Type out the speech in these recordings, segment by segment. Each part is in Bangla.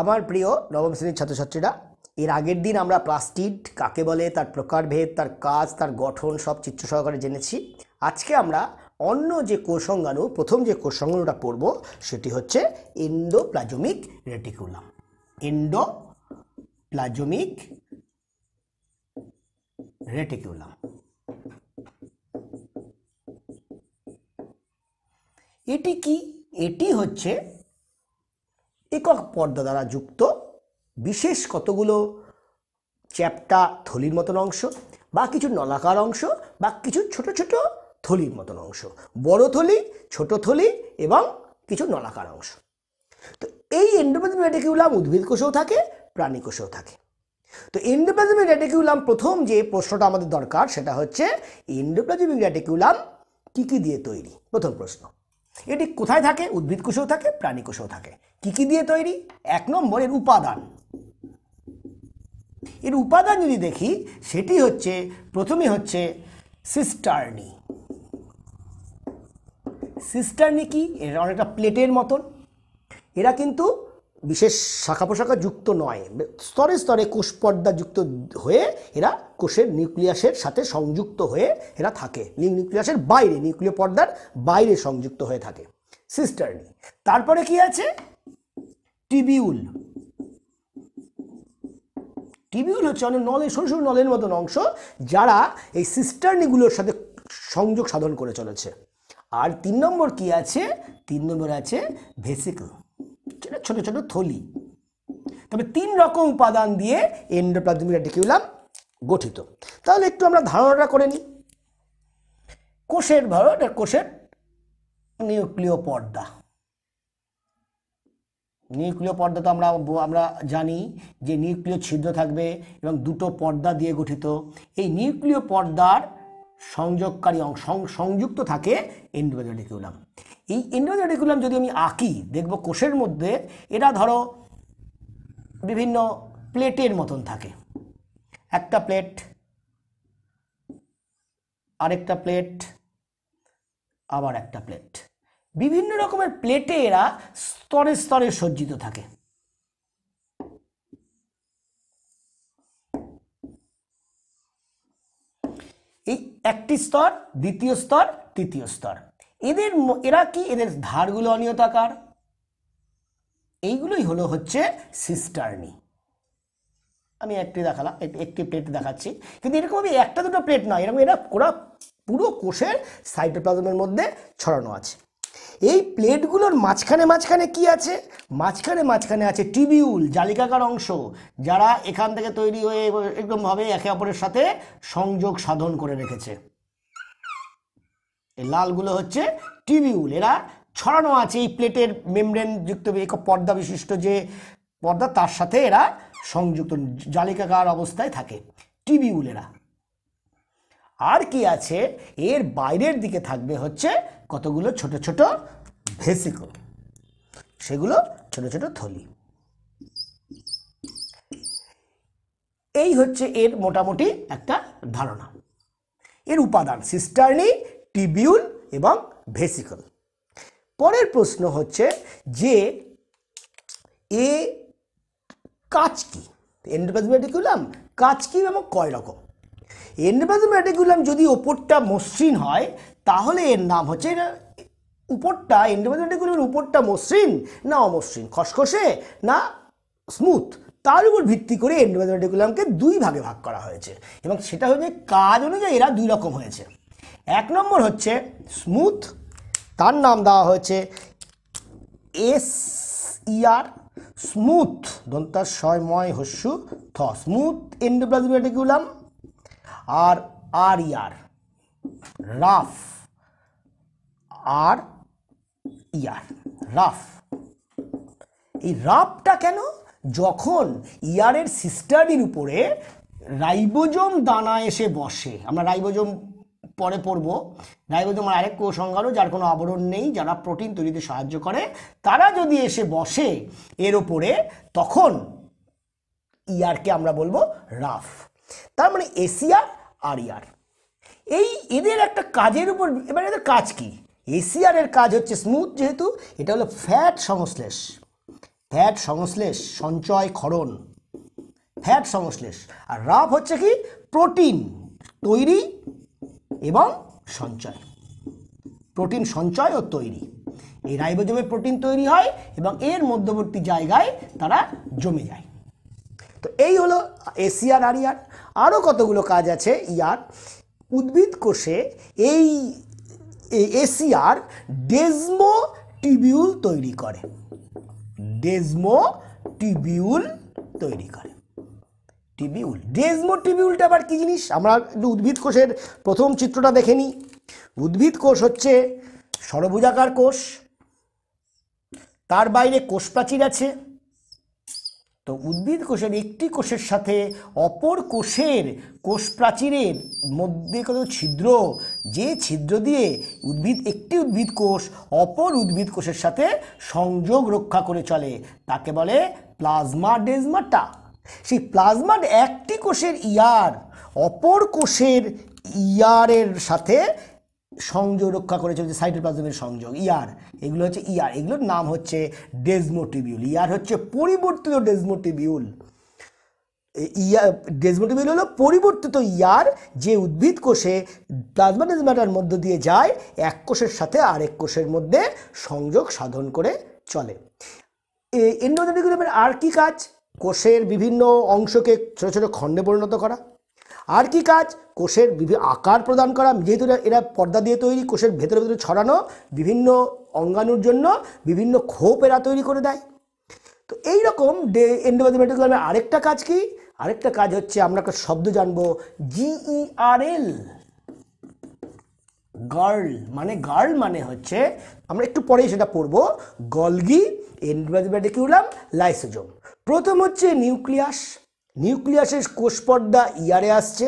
আমার প্রিয় নবম শ্রেণীর ছাত্রছাত্রীরা এর আগের দিন আমরা প্লাস্টিড কাকে বলে তার প্রকারভেদ তার কাজ তার গঠন সব চিত্র সহকারে জেনেছি আজকে আমরা অন্য যে কোষঙ্গাণু প্রথম যে কোষঙ্গাণুটা পড়ব সেটি হচ্ছে endoplasmic reticulum endoplasmic reticulum এটি কি এটি হচ্ছে একক পর্দা দ্বারা যুক্ত বিশেষ কতগুলো চ্যাপটা থলির মতন অংশ বা কিছু নলাকার অংশ বা কিছু ছোট ছোট থলির মতন অংশ বড় থলি ছোট থলি এবং কিছু নলাকার অংশ তো এই এন্ডোপ্লাজমিক রেটিকিউলাম উদ্ভিদ কোষেও থাকে প্রাণী কোষেও থাকে তো এন্ডোপ্লাজমিক রেটিকিউলাম প্রথম যে প্রশ্নটা আমাদের দরকার সেটা হচ্ছে এন্ডোপ্লাজমিক রেটিকিউলাম কী কী দিয়ে তৈরি প্রথম প্রশ্ন এটি কোথায় থাকে উদ্ভিদ কোষেও থাকে প্রাণী কোষেও থাকে কি কি দিয়ে তৈরি এক নম্বর এর উপাদান এর উপাদান যদি দেখি সেটি হচ্ছে প্রথমে হচ্ছে সিস্টার্নি সিস্টার্নি কি এর অনেকটা প্লেটের মতন এরা কিন্তু বিশেষ শাখা পোশাখা যুক্ত নয় স্তরে স্তরে কোষ পর্দা যুক্ত হয়ে এরা কোষের নিউক্লিয়াসের সাথে সংযুক্ত হয়ে এরা থাকে নিউক্লিয়াসের বাইরে নিউক্লিয় পর্দার বাইরে সংযুক্ত হয়ে থাকে সিস্টারনি তারপরে কি আছে টিবিউল টিবিউল হচ্ছে অনেক নলের সরু সরু নলের মতন অংশ যারা এই সিস্টার্নিগুলোর সাথে সংযোগ সাধন করে চলেছে আর তিন নম্বর কি আছে তিন নম্বর আছে ভেসিকল যেটা ছোটো ছোটো থলি তবে তিন রকম উপাদান দিয়ে এন্ডোপ্লাজমিক রেটিকিউলাম গঠিত তাহলে একটু আমরা ধারণাটা করে নিই কোষের ভালো এটা কোষের নিউক্লিয় পর্দা নিউক্লিয় পর্দা তো আমরা আমরা জানি যে নিউক্লিয় ছিদ্র থাকবে এবং দুটো পর্দা দিয়ে গঠিত এই নিউক্লিয় পর্দার সংযোগকারী অংশ সংযুক্ত থাকে এন্ডোমেজারিকুলাম এই এন্ডোমেজারিকুলাম যদি আমি আঁকি দেখব কোষের মধ্যে এরা ধরো বিভিন্ন প্লেটের মতন থাকে একটা প্লেট আরেকটা প্লেট আবার একটা প্লেট বিভিন্ন রকমের প্লেটে এরা স্তরে স্তরে সজ্জিত থাকে এই একটি স্তর দ্বিতীয় স্তর তৃতীয় স্তর এদের এরা কি এদের ধারগুলো অনিয়তাকার এইগুলোই হলো হচ্ছে সিস্টার্নি আমি একটি দেখালাম একটি প্লেট দেখাচ্ছি কিন্তু এরকম আমি একটা দুটো প্লেট নয় এরকম এরা পুরো কোষের সাইটোপ্লাজমের মধ্যে ছড়ানো আছে এই প্লেটগুলোর মাঝখানে মাঝখানে কি আছে মাঝখানে মাঝখানে আছে টিবিউল জালিকাকার অংশ যারা এখান থেকে তৈরি হয়ে একদমভাবে একে অপরের সাথে সংযোগ সাধন করে রেখেছে লালগুলো হচ্ছে টিবিউল এরা ছড়ানো আছে এই প্লেটের মেমব্রেন যুক্ত পর্দা বিশিষ্ট যে পর্দা তার সাথে এরা সংযুক্ত জালিকাকার অবস্থায় থাকে টিবিউল এরা আর কি আছে এর বাইরের দিকে থাকবে হচ্ছে কতগুলো ছোট ছোট ভেসিকল সেগুলো ছোট ছোট থলি এই হচ্ছে এর মোটামুটি একটা ধারণা এর উপাদান সিস্টার্নি টিবিউল এবং ভেসিকল পরের প্রশ্ন হচ্ছে যে এ কাজ কি এন্ডোপ্লাজমেটিকুলাম কাজ কি এবং কয় রকম এন্ডোপ্লাজমেটিকুলাম যদি ওপরটা মসৃণ হয় তাহলে এর নাম হচ্ছে উপরটা এন্ডোমেট্রিকুলের উপরটা মসৃণ না অমসৃণ খসখসে না স্মুথ তার উপর ভিত্তি করে এন্ডোমেট্রিকুলামকে দুই ভাগে ভাগ করা হয়েছে এবং সেটা হচ্ছে কাজ অনুযায়ী এরা দুই রকম হয়েছে এক নম্বর হচ্ছে স্মুথ তার নাম দেওয়া হয়েছে এস ইয়ার স্মুথ দন্তার ময় হস্যু থ স্মুথ এন্ডোপ্লাজমেটিকুলাম আর আর ইয়ার রাফ আর ইয়ার রাফ এই রাফটা কেন যখন ইয়ারের সিস্টারির উপরে রাইবোজোম দানা এসে বসে আমরা রাইবোজোম পরে পড়ব রাইবোজোম মানে আরেক কোষঙ্গারও যার কোনো আবরণ নেই যারা প্রোটিন তৈরিতে সাহায্য করে তারা যদি এসে বসে এর ওপরে তখন ইয়ারকে আমরা বলবো রাফ তার মানে এসিয়ার আর ইয়ার এই এদের একটা কাজের উপর এবার এদের কাজ কি এসিআর এর কাজ হচ্ছে স্মুথ যেহেতু এটা হলো ফ্যাট সংশ্লেষ ফ্যাট সংশ্লেষ সঞ্চয় ক্ষরণ ফ্যাট সংশ্লেষ আর রাফ হচ্ছে কি প্রোটিন তৈরি এবং সঞ্চয় প্রোটিন সঞ্চয় ও তৈরি এই রাইবোজোমে প্রোটিন তৈরি হয় এবং এর মধ্যবর্তী জায়গায় তারা জমে যায় তো এই হলো এসিআর আর ইয়ার আরও কতগুলো কাজ আছে ইয়ার e উদ্ভিদ কোষে এই এসিআর ডেজমো টিবিউল তৈরি করে ডেজমো টিবিউল তৈরি করে টিবিউল ডেজমো টিবিউলটা আবার কী জিনিস আমরা একটু উদ্ভিদ কোষের প্রথম চিত্রটা দেখে নিই উদ্ভিদ কোষ হচ্ছে সরভুজাকার কোষ তার বাইরে কোষ প্রাচীর আছে তো উদ্ভিদ কোষের একটি কোষের সাথে অপর কোষের কোষ প্রাচীরের মধ্যে কত ছিদ্র যে ছিদ্র দিয়ে উদ্ভিদ একটি উদ্ভিদ কোষ অপর উদ্ভিদ কোষের সাথে সংযোগ রক্ষা করে চলে তাকে বলে প্লাজমা ডেজমাটা সেই প্লাজমার একটি কোষের ইয়ার অপর কোষের ইয়ারের সাথে সংযোগ রক্ষা করে চলেছে সাইটোপ্লাজমের সংযোগ ইয়ার e এগুলো হচ্ছে ইয়ার e এগুলোর নাম হচ্ছে ডেজমোটিবিউল ইয়ার e হচ্ছে পরিবর্তিত ডেজমোটিবিউল ইয়ার ডেজমোটিবিউল হলো পরিবর্তিত ইয়ার যে উদ্ভিদ কোষে প্লাজমা ডেজমাটার মধ্য দিয়ে যায় এক কোষের সাথে আরেক কোষের মধ্যে সংযোগ সাধন করে চলে এন্ডোজেনিকুলামের আর কি কাজ কোষের বিভিন্ন অংশকে ছোটো ছোটো খণ্ডে পরিণত করা আর কি কাজ কোষের বিভিন্ন আকার প্রদান করা যেহেতু এরা পর্দা দিয়ে তৈরি কোষের ভেতরে ভেতরে ছড়ানো বিভিন্ন অঙ্গাণুর জন্য বিভিন্ন ক্ষোভ এরা তৈরি করে দেয় তো এইরকম ডে এন্ডোমেটোগ্রামের আরেকটা কাজ কি আরেকটা কাজ হচ্ছে আমরা একটা শব্দ জানবো জিইআরএল গার্ল e মানে গার্ল মানে হচ্ছে আমরা একটু পরেই সেটা পড়বো গলগি এন্ডোমেটোগ্রাম লাইসোজোম প্রথম হচ্ছে নিউক্লিয়াস নিউক্লিয়াসের কোষ পর্দা ইয়ারে আসছে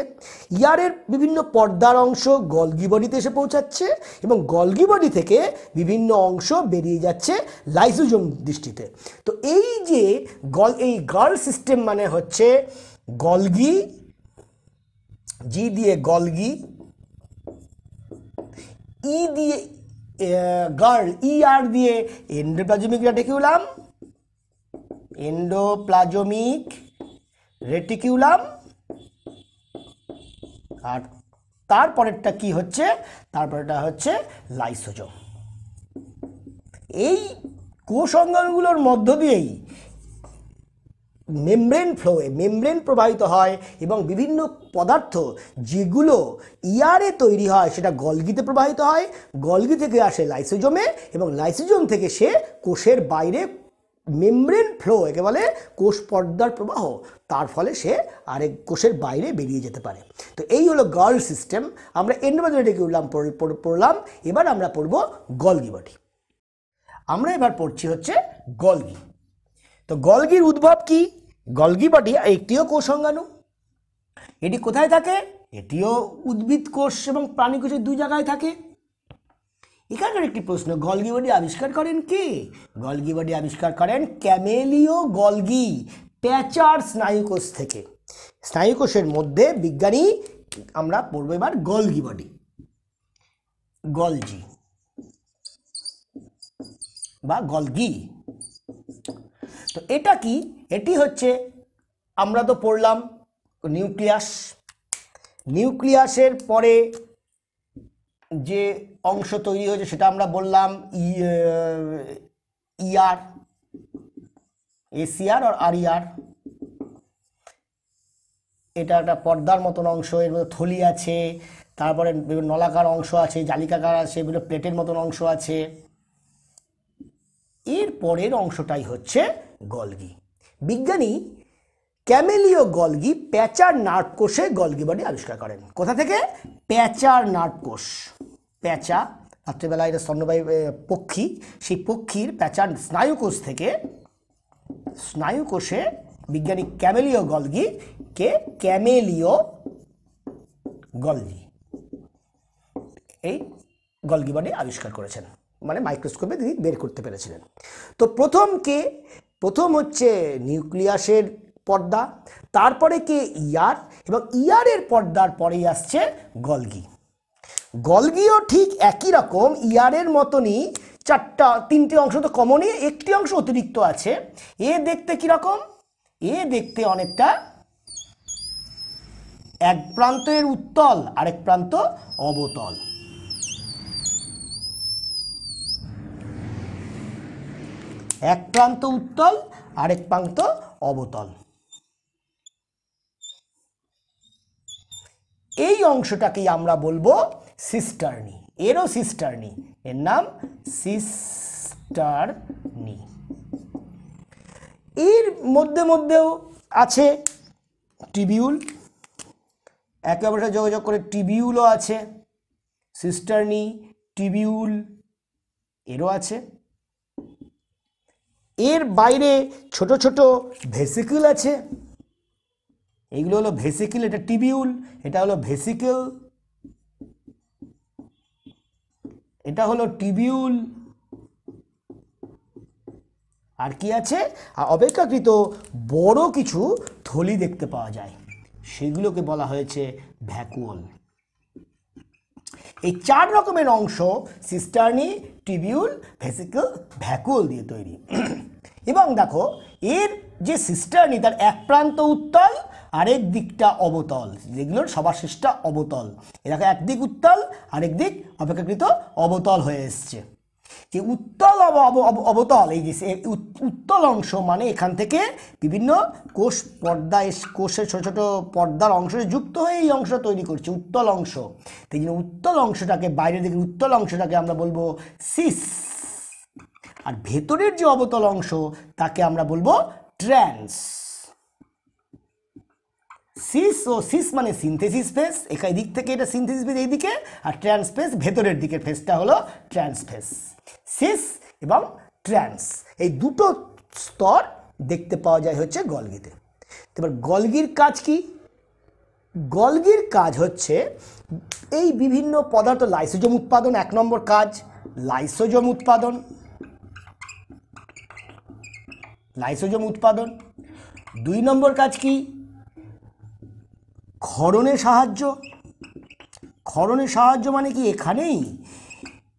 ইয়ারের বিভিন্ন পর্দার অংশ গলগি বডিতে এসে পৌঁছাচ্ছে এবং গলগি বডি থেকে বিভিন্ন অংশ বেরিয়ে যাচ্ছে লাইসোজোম দৃষ্টিতে তো এই যে গল এই গার্ল সিস্টেম মানে হচ্ছে গলগি জি দিয়ে গলগি ই e দিয়ে গার্ল ই e, আর দিয়ে এন্ডোপ্লাজমিকটা ডেকে উলাম এন্ডোপ্লাজমিক রেটিকিউলাম আর তারপরেরটা কি হচ্ছে তারপরেটা হচ্ছে লাইসোজম এই কোষ অঙ্গাণুগুলোর মধ্য দিয়েই মেমব্রেন ফ্লোয়ে মেমব্রেন প্রবাহিত হয় এবং বিভিন্ন পদার্থ যেগুলো ইয়ারে e তৈরি হয় সেটা গলগিতে প্রবাহিত হয় গলগি থেকে আসে লাইসোজমে এবং লাইসোজম থেকে সে কোষের বাইরে মেমব্রেন ফ্লো একে বলে কোষ পর্দার প্রবাহ তার ফলে সে আরেক কোষের বাইরে বেরিয়ে যেতে পারে তো এই হলো গল সিস্টেম আমরা এন্ডোমেজোরেটিকিউলাম পড়লাম এবার আমরা পড়ব গলগি বডি আমরা এবার পড়ছি হচ্ছে গলগি তো গলগির উদ্ভব কি গলগি বডি একটিও কোষ অঙ্গাণু এটি কোথায় থাকে এটিও উদ্ভিদ কোষ এবং প্রাণী কোষের দুই জায়গায় থাকে এখানকার একটি প্রশ্ন গলগিবডি আবিষ্কার করেন কে গলগিবডি আবিষ্কার করেন ক্যামেলিও গলগি প্যাচার স্নায়ুকোষ থেকে স্নায়ুকোষের মধ্যে বিজ্ঞানী আমরা পড়বো এবার গলগিবডি গলজি বা গলগি তো এটা কি এটি হচ্ছে আমরা তো পড়লাম নিউক্লিয়াস নিউক্লিয়াসের পরে যে অংশ তৈরি হয়েছে সেটা আমরা বললাম ইয়ার এসিআর আর আর ইয়ার এটা একটা পর্দার মতন অংশ এর মধ্যে থলি আছে তারপরে বিভিন্ন নলাকার অংশ আছে জালিকাকার আছে বিভিন্ন প্লেটের মতন অংশ আছে এর পরের অংশটাই হচ্ছে গলগি বিজ্ঞানী ক্যামেলিও গলগি প্যাচার নার্ভ কোষে গলগি বডি আবিষ্কার করেন কোথা থেকে প্যাচার নার্ভ কোষ প্যাঁচা রাত্রেবেলা এটা স্বর্ণবায়ু পক্ষী সেই পক্ষীর প্যাঁচার স্নায়ুকোষ থেকে স্নায়ুকোষে বিজ্ঞানী ক্যামেলিও গলগি কে ক্যামেলিও গলগি এই গলগি মানে আবিষ্কার করেছেন মানে মাইক্রোস্কোপে তিনি বের করতে পেরেছিলেন তো প্রথম কে প্রথম হচ্ছে নিউক্লিয়াসের পর্দা তারপরে কে ইয়ার এবং ইয়ারের পর্দার পরেই আসছে গলগি গলগিও ঠিক একই রকম ইয়ারের মতনই চারটা তিনটি অংশ তো কমনই একটি অংশ অতিরিক্ত আছে এ দেখতে কীরকম এ দেখতে অনেকটা এক প্রান্তের উত্তল আরেক প্রান্ত অবতল এক প্রান্ত উত্তল আরেক প্রান্ত অবতল এই অংশটাকেই আমরা বলবো সিস্টারনি এরও সিস্টার্নি এর নাম সিস্টারনি এর মধ্যে মধ্যেও আছে টিবিউল একে অপরের সাথে যোগাযোগ করে টিবিউলও আছে সিস্টারনি টিবিউল এরও আছে এর বাইরে ছোট ছোট ভেসিকল আছে এইগুলো হলো ভেসিকল এটা টিবিউল এটা হলো ভেসিকল এটা হলো টিবিউল আর কি আছে অপেক্ষাকৃত বড় কিছু থলি দেখতে পাওয়া যায় সেগুলোকে বলা হয়েছে ভ্যাকুয়াল এই চার রকমের অংশ সিস্টার্নি টিবিউল ভেসিকল ভ্যাকুয়াল দিয়ে তৈরি এবং দেখো এর যে সিস্টার্নি তার এক প্রান্ত উত্তল আরেক দিকটা অবতল যেগুলোর সবার শেষটা অবতল এটাকে একদিক উত্তল আরেক দিক অপেক্ষাকৃত অবতল হয়ে এসছে যে উত্তল অবতল এই যে উত্তল অংশ মানে এখান থেকে বিভিন্ন কোষ পর্দা কোষের ছোটো ছোটো পর্দার অংশ যুক্ত হয়ে এই অংশ তৈরি করছে উত্তল অংশ তাই জন্য উত্তল অংশটাকে বাইরের দিকে উত্তল অংশটাকে আমরা বলবো সিস আর ভেতরের যে অবতল অংশ তাকে আমরা বলবো ট্রান্স সিস ও সিস মানে সিনথেসিস ফেস এখানে দিক থেকে এটা সিনথেসিস ফেস এইদিকে আর ট্রান্স ফেস ভেতরের দিকের ফেসটা হলো ট্রান্স ফেস সিস এবং ট্রান্স এই দুটো স্তর দেখতে পাওয়া যায় হচ্ছে গলগিতে এবার গলগির কাজ কি গলগির কাজ হচ্ছে এই বিভিন্ন পদার্থ লাইসোজম উৎপাদন এক নম্বর কাজ লাইসোজম উৎপাদন লাইসোজোম উৎপাদন দুই নম্বর কাজ কি ক্ষরণের সাহায্য ক্ষরণের সাহায্য মানে কি এখানেই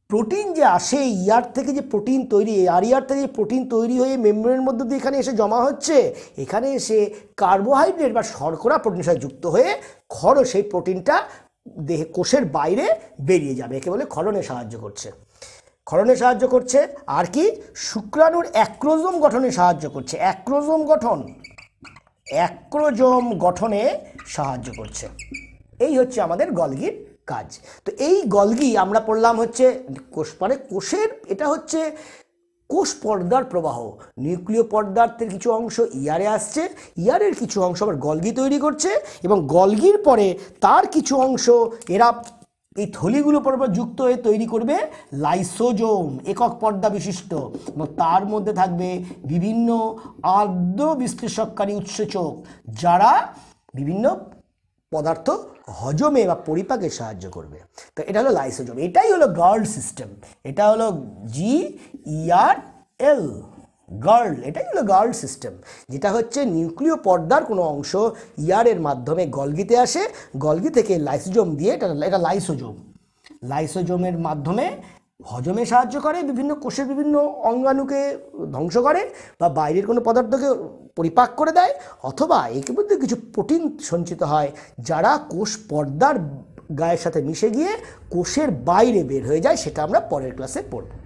প্রোটিন যে আসে ইয়ার থেকে যে প্রোটিন তৈরি আর ইয়ার থেকে যে প্রোটিন তৈরি হয়ে মেম্বরের মধ্যে দিয়ে এখানে এসে জমা হচ্ছে এখানে এসে কার্বোহাইড্রেট বা শর্করা প্রোটিনের সাথে যুক্ত হয়ে খর সেই প্রোটিনটা দেহে কোষের বাইরে বেরিয়ে যাবে একে বলে ক্ষরণে সাহায্য করছে ক্ষরণে সাহায্য করছে আর কি শুক্রাণুর অ্যাক্রোজম গঠনে সাহায্য করছে অ্যাক্রোজোম গঠন অ্যাক্রোজোম গঠনে সাহায্য করছে এই হচ্ছে আমাদের গলগির কাজ তো এই গলগি আমরা পড়লাম হচ্ছে কোষ মানে কোষের এটা হচ্ছে কোষ পর্দার প্রবাহ নিউক্লিয় পর্দার্থের কিছু অংশ ইয়ারে আসছে ইয়ারের কিছু অংশ আবার গলগি তৈরি করছে এবং গলগির পরে তার কিছু অংশ এরা এই থলিগুলো পরপর যুক্ত হয়ে তৈরি করবে লাইসোজোম একক পর্দা বিশিষ্ট এবং তার মধ্যে থাকবে বিভিন্ন আর্দ্র বিশ্লেষককারী উৎসেচক যারা বিভিন্ন পদার্থ হজমে বা পরিপাকে সাহায্য করবে তো এটা হলো লাইসোজোম এটাই হলো গার্ড সিস্টেম এটা হলো জি ইয়ার এল গার্ল এটাই হলো গার্ল সিস্টেম যেটা হচ্ছে নিউক্লিয় পর্দার কোনো অংশ ইয়ারের e মাধ্যমে গলগিতে আসে গলগি থেকে লাইসোজোম দিয়ে এটা এটা লাইসোজোম লাইসোজোমের মাধ্যমে হজমে সাহায্য করে বিভিন্ন কোষের বিভিন্ন অঙ্গাণুকে ধ্বংস করে বা বাইরের কোনো পদার্থকে পরিপাক করে দেয় অথবা একে মধ্যে কিছু প্রোটিন সঞ্চিত হয় যারা কোষ পর্দার গায়ের সাথে মিশে গিয়ে কোষের বাইরে বের হয়ে যায় সেটা আমরা পরের ক্লাসে পড়ব